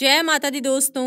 जय माता दी दोस्तों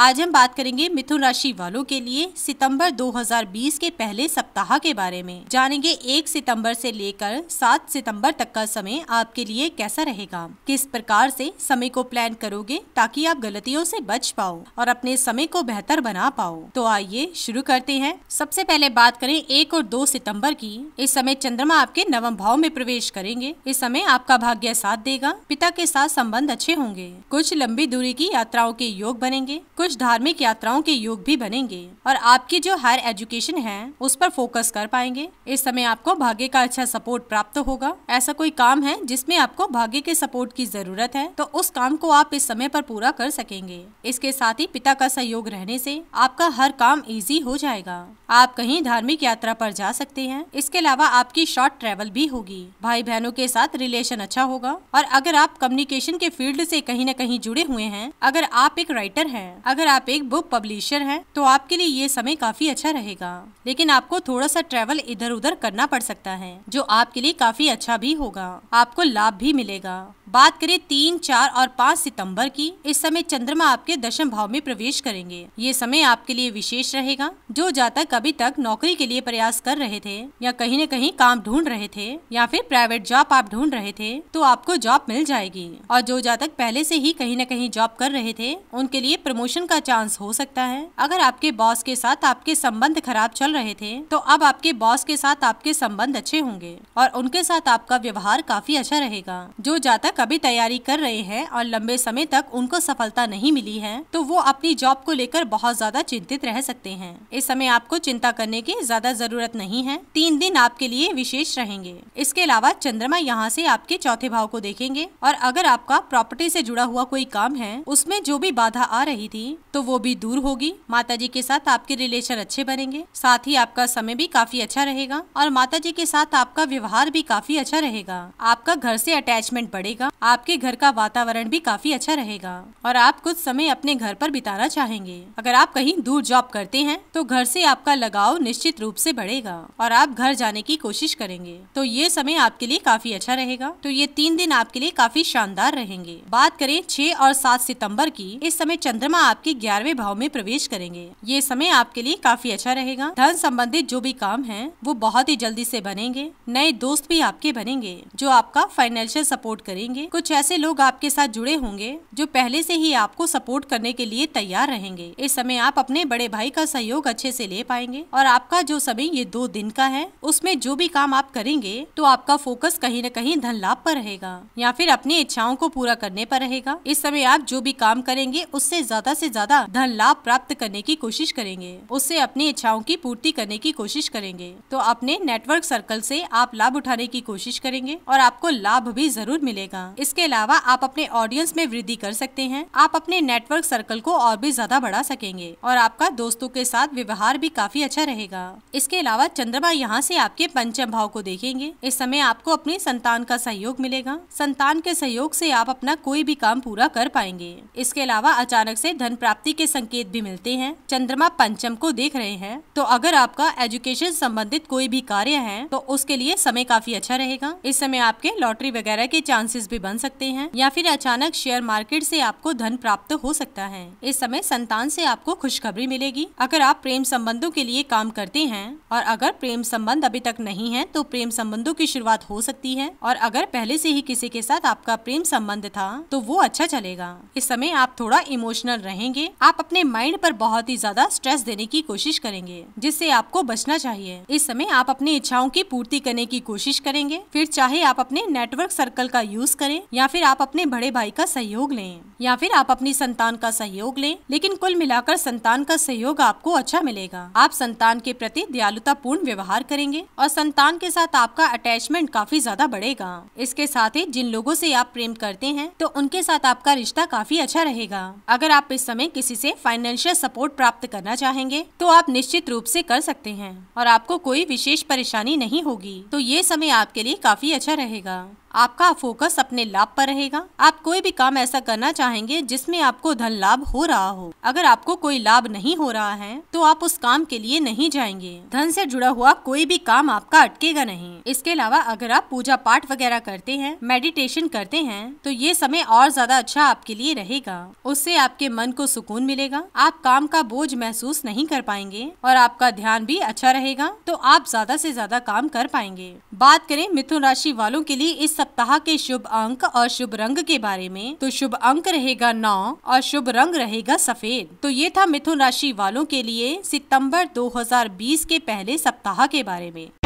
आज हम बात करेंगे मिथुन राशि वालों के लिए सितंबर 2020 के पहले सप्ताह के बारे में जानेंगे एक सितंबर से लेकर सात सितंबर तक का समय आपके लिए कैसा रहेगा किस प्रकार से समय को प्लान करोगे ताकि आप गलतियों से बच पाओ और अपने समय को बेहतर बना पाओ तो आइए शुरू करते हैं सबसे पहले बात करें एक और दो सितम्बर की इस समय चंद्रमा आपके नवम भाव में प्रवेश करेंगे इस समय आपका भाग्य साथ देगा पिता के साथ संबंध अच्छे होंगे कुछ लंबी दूरी की यात्राओं के योग बनेंगे कुछ धार्मिक यात्राओं के योग भी बनेंगे और आपकी जो हायर एजुकेशन है उस पर फोकस कर पाएंगे इस समय आपको भाग्य का अच्छा सपोर्ट प्राप्त होगा ऐसा कोई काम है जिसमें आपको भाग्य के सपोर्ट की जरूरत है तो उस काम को आप इस समय पर पूरा कर सकेंगे इसके साथ ही पिता का सहयोग रहने से आपका हर काम इजी हो जाएगा आप कहीं धार्मिक यात्रा पर जा सकते हैं इसके अलावा आपकी शॉर्ट ट्रेवल भी होगी भाई बहनों के साथ रिलेशन अच्छा होगा और अगर आप कम्युनिकेशन के फील्ड से कहीं न कहीं जुड़े हुए हैं अगर आप एक राइटर हैं अगर आप एक बुक पब्लिशर हैं तो आपके लिए ये समय काफी अच्छा रहेगा लेकिन आपको थोड़ा सा ट्रेवल इधर उधर करना पड़ सकता है जो आपके लिए काफी अच्छा भी होगा आपको लाभ भी मिलेगा बात करें तीन चार और पाँच सितंबर की इस समय चंद्रमा आपके दशम भाव में प्रवेश करेंगे ये समय आपके लिए विशेष रहेगा जो जातक अभी तक नौकरी के लिए प्रयास कर रहे थे या कहीं न कहीं काम ढूंढ रहे थे या फिर प्राइवेट जॉब आप ढूंढ रहे थे तो आपको जॉब मिल जाएगी और जो जातक पहले से ही कहीं न कहीं जॉब कर रहे थे उनके लिए प्रमोशन का चांस हो सकता है अगर आपके बॉस के साथ आपके संबंध खराब चल रहे थे तो अब आपके बॉस के साथ आपके संबंध अच्छे होंगे और उनके साथ आपका व्यवहार काफी अच्छा रहेगा जो जातक भी तैयारी कर रहे हैं और लंबे समय तक उनको सफलता नहीं मिली है तो वो अपनी जॉब को लेकर बहुत ज्यादा चिंतित रह सकते हैं इस समय आपको चिंता करने की ज्यादा जरूरत नहीं है तीन दिन आपके लिए विशेष रहेंगे इसके अलावा चंद्रमा यहाँ से आपके चौथे भाव को देखेंगे और अगर आपका प्रॉपर्टी से जुड़ा हुआ कोई काम है उसमें जो भी बाधा आ रही थी तो वो भी दूर होगी माता जी के साथ आपके रिलेशन अच्छे बनेंगे साथ ही आपका समय भी काफी अच्छा रहेगा और माता जी के साथ आपका व्यवहार भी काफी अच्छा रहेगा आपका घर से अटैचमेंट बढ़ेगा रहेगा आपके घर का वातावरण भी काफी अच्छा रहेगा और आप कुछ समय अपने घर पर बिताना चाहेंगे अगर आप कहीं दूर जॉब करते हैं तो घर से आपका लगाव निश्चित रूप से बढ़ेगा और आप घर जाने की कोशिश करेंगे तो ये समय आपके लिए काफी अच्छा रहेगा तो ये तीन दिन आपके लिए काफी शानदार रहेंगे बात करें छह और सात सितम्बर की इस समय चंद्रमा आपके ग्यारहवे भाव में प्रवेश करेंगे ये समय आपके लिए काफी अच्छा रहेगा धन संबंधित जो भी काम है वो बहुत ही जल्दी से बनेंगे नए दोस्त भी आपके बनेंगे जो आपका फाइनेंशियल सपोर्ट करेंगे होंगे कुछ ऐसे लोग आपके साथ जुड़े होंगे जो पहले से ही आपको सपोर्ट करने के लिए तैयार रहेंगे इस समय आप अपने बड़े भाई का सहयोग अच्छे से ले पाएंगे और आपका जो समय ये दो दिन का है उसमें जो भी काम आप करेंगे तो आपका फोकस कहीं न कहीं धन लाभ पर रहेगा या फिर अपनी इच्छाओं को पूरा करने पर रहेगा इस समय आप जो भी काम करेंगे उससे ज्यादा से ज्यादा धन लाभ प्राप्त करने की कोशिश करेंगे उससे अपनी इच्छाओं की पूर्ति करने की कोशिश करेंगे तो अपने नेटवर्क सर्कल से आप लाभ उठाने की कोशिश करेंगे और आपको लाभ भी जरूर मिलेगा हाँ। इसके अलावा आप अपने ऑडियंस में वृद्धि कर सकते हैं आप अपने नेटवर्क सर्कल को और भी ज्यादा बढ़ा सकेंगे और आपका दोस्तों के साथ व्यवहार भी काफी अच्छा रहेगा इसके अलावा चंद्रमा यहाँ से आपके पंचम भाव को देखेंगे इस समय आपको अपनी संतान का सहयोग मिलेगा संतान के सहयोग से आप अपना कोई भी काम पूरा कर पाएंगे इसके अलावा अचानक से धन प्राप्ति के संकेत भी मिलते हैं चंद्रमा पंचम को देख रहे हैं तो अगर आपका एजुकेशन संबंधित कोई भी कार्य है तो उसके लिए समय काफी अच्छा रहेगा इस समय आपके लॉटरी वगैरह के चांसेस भी भी बन सकते हैं या फिर अचानक शेयर मार्केट से आपको धन प्राप्त हो सकता है इस समय संतान से आपको खुशखबरी मिलेगी अगर आप प्रेम संबंधों के लिए काम करते हैं और अगर प्रेम संबंध अभी तक नहीं है तो प्रेम संबंधों की शुरुआत हो सकती है और अगर पहले से ही किसी के साथ आपका प्रेम संबंध था तो वो अच्छा चलेगा इस समय आप थोड़ा इमोशनल रहेंगे आप अपने माइंड पर बहुत ही ज्यादा स्ट्रेस देने की कोशिश करेंगे जिससे आपको बचना चाहिए इस समय आप अपनी इच्छाओं की पूर्ति करने की कोशिश करेंगे फिर चाहे आप अपने नेटवर्क सर्कल का यूज करें या फिर आप अपने बड़े भाई का सहयोग लें या फिर आप अपनी संतान का सहयोग लें लेकिन कुल मिलाकर संतान का सहयोग आपको अच्छा मिलेगा आप संतान के प्रति दयालुता पूर्ण व्यवहार करेंगे और संतान के साथ आपका अटैचमेंट काफी ज्यादा बढ़ेगा इसके साथ ही जिन लोगों से आप प्रेम करते हैं तो उनके साथ आपका रिश्ता काफी अच्छा रहेगा अगर आप इस समय किसी से फाइनेंशियल सपोर्ट प्राप्त करना चाहेंगे तो आप निश्चित रूप से कर सकते हैं और आपको कोई विशेष परेशानी नहीं होगी तो ये समय आपके लिए काफी अच्छा रहेगा आपका फोकस अपने लाभ पर रहेगा आप कोई भी काम ऐसा करना चाहते चाहेंगे जिसमें आपको धन लाभ हो रहा हो अगर आपको कोई लाभ नहीं हो रहा है तो आप उस काम के लिए नहीं जाएंगे धन से जुड़ा हुआ कोई भी काम आपका अटकेगा नहीं इसके अलावा अगर आप पूजा पाठ वगैरह करते हैं मेडिटेशन करते हैं तो ये समय और ज्यादा अच्छा आपके लिए रहेगा उससे आपके मन को सुकून मिलेगा आप काम का बोझ महसूस नहीं कर पाएंगे और आपका ध्यान भी अच्छा रहेगा तो आप ज्यादा से ज्यादा काम कर पाएंगे बात करें मिथुन राशि वालों के लिए इस सप्ताह के शुभ अंक और शुभ रंग के बारे में तो शुभ अंक रहेगा नौ और शुभ रंग रहेगा सफेद तो ये था मिथुन राशि वालों के लिए सितंबर 2020 के पहले सप्ताह के बारे में